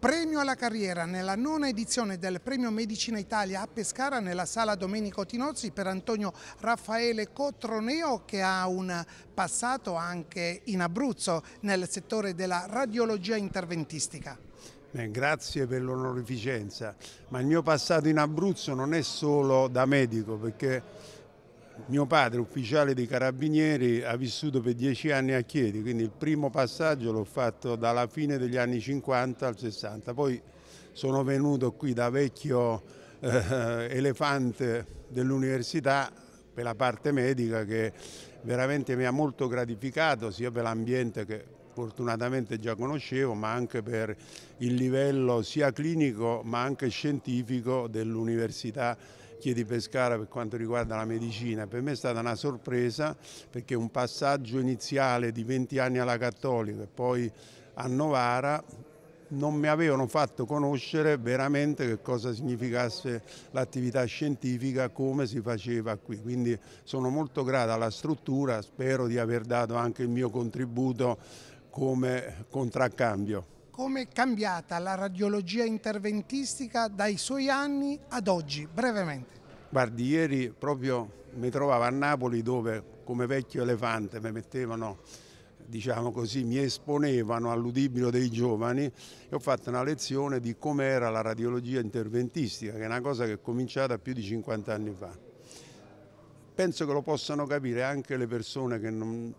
Premio alla carriera nella nona edizione del Premio Medicina Italia a Pescara nella sala Domenico Tinozzi per Antonio Raffaele Cotroneo che ha un passato anche in Abruzzo nel settore della radiologia interventistica. Beh, grazie per l'onorificenza, ma il mio passato in Abruzzo non è solo da medico perché mio padre, ufficiale dei carabinieri, ha vissuto per dieci anni a Chieti, quindi il primo passaggio l'ho fatto dalla fine degli anni 50 al 60. Poi sono venuto qui da vecchio eh, elefante dell'università per la parte medica che veramente mi ha molto gratificato sia per l'ambiente che fortunatamente già conoscevo, ma anche per il livello sia clinico ma anche scientifico dell'università Chie di Pescara per quanto riguarda la medicina. Per me è stata una sorpresa perché un passaggio iniziale di 20 anni alla Cattolica e poi a Novara non mi avevano fatto conoscere veramente che cosa significasse l'attività scientifica, come si faceva qui. Quindi sono molto grato alla struttura, spero di aver dato anche il mio contributo come contraccambio. Come è cambiata la radiologia interventistica dai suoi anni ad oggi, brevemente? Guardi, ieri proprio mi trovavo a Napoli dove come vecchio elefante mi mettevano, diciamo così, mi esponevano all'udibilo dei giovani e ho fatto una lezione di com'era la radiologia interventistica, che è una cosa che è cominciata più di 50 anni fa. Penso che lo possano capire anche le persone che non,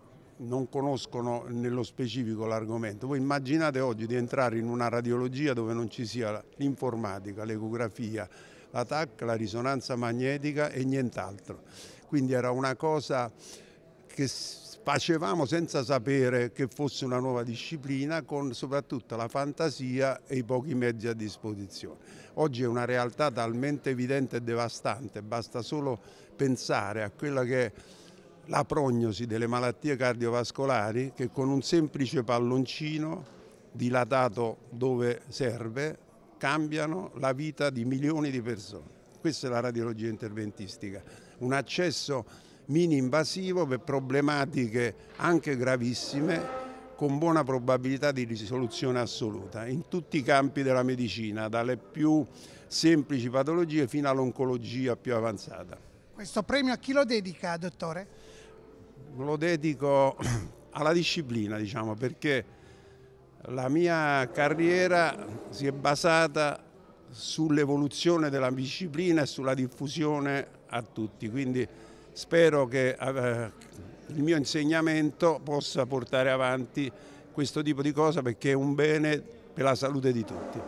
non conoscono nello specifico l'argomento. Voi immaginate oggi di entrare in una radiologia dove non ci sia l'informatica, l'ecografia, la TAC, la risonanza magnetica e nient'altro. Quindi era una cosa che facevamo senza sapere che fosse una nuova disciplina con soprattutto la fantasia e i pochi mezzi a disposizione. Oggi è una realtà talmente evidente e devastante, basta solo pensare a quella che è la prognosi delle malattie cardiovascolari che con un semplice palloncino dilatato dove serve cambiano la vita di milioni di persone. Questa è la radiologia interventistica, un accesso mini-invasivo per problematiche anche gravissime con buona probabilità di risoluzione assoluta in tutti i campi della medicina, dalle più semplici patologie fino all'oncologia più avanzata. Questo premio a chi lo dedica, dottore? lo dedico alla disciplina, diciamo, perché la mia carriera si è basata sull'evoluzione della disciplina e sulla diffusione a tutti. Quindi spero che eh, il mio insegnamento possa portare avanti questo tipo di cosa perché è un bene per la salute di tutti.